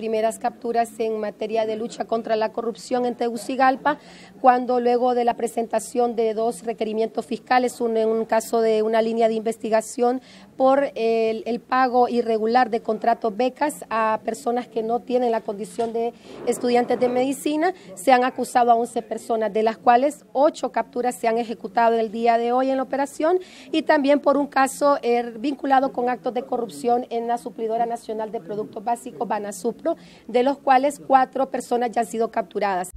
primeras capturas en materia de lucha contra la corrupción en Tegucigalpa, cuando luego de la presentación de dos requerimientos fiscales, uno en un caso de una línea de investigación por el, pago irregular de contratos becas a personas que no tienen la condición de estudiantes de medicina, se han acusado a 11 personas, de las cuales 8 capturas se han ejecutado el día de hoy en la operación y también por un caso eh, vinculado con actos de corrupción en la suplidora nacional de productos básicos, Banasupro de los cuales cuatro personas ya han sido capturadas.